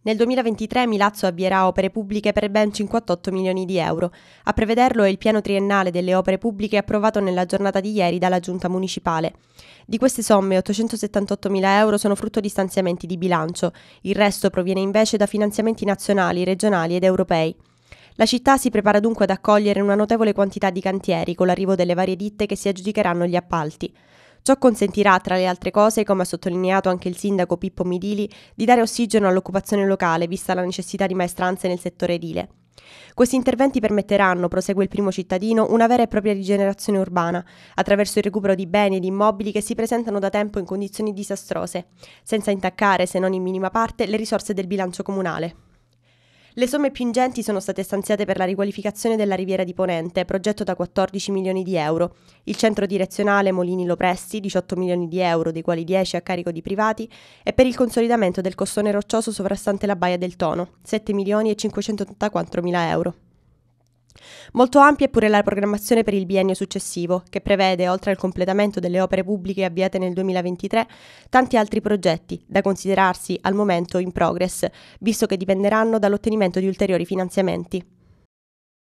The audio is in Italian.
Nel 2023 Milazzo avvierà opere pubbliche per ben 58 milioni di euro. A prevederlo è il piano triennale delle opere pubbliche approvato nella giornata di ieri dalla Giunta Municipale. Di queste somme 878 mila euro sono frutto di stanziamenti di bilancio, il resto proviene invece da finanziamenti nazionali, regionali ed europei. La città si prepara dunque ad accogliere una notevole quantità di cantieri con l'arrivo delle varie ditte che si aggiudicheranno gli appalti. Ciò consentirà, tra le altre cose, come ha sottolineato anche il sindaco Pippo Midili, di dare ossigeno all'occupazione locale, vista la necessità di maestranze nel settore edile. Questi interventi permetteranno, prosegue il primo cittadino, una vera e propria rigenerazione urbana, attraverso il recupero di beni ed immobili che si presentano da tempo in condizioni disastrose, senza intaccare, se non in minima parte, le risorse del bilancio comunale. Le somme più ingenti sono state stanziate per la riqualificazione della Riviera di Ponente, progetto da 14 milioni di euro, il centro direzionale Molini Lopresti, 18 milioni di euro, dei quali 10 a carico di privati, e per il consolidamento del costone roccioso sovrastante la Baia del Tono, 7 milioni e 584 mila euro. Molto ampia è pure la programmazione per il biennio successivo, che prevede, oltre al completamento delle opere pubbliche avviate nel 2023, tanti altri progetti, da considerarsi al momento in progress, visto che dipenderanno dall'ottenimento di ulteriori finanziamenti.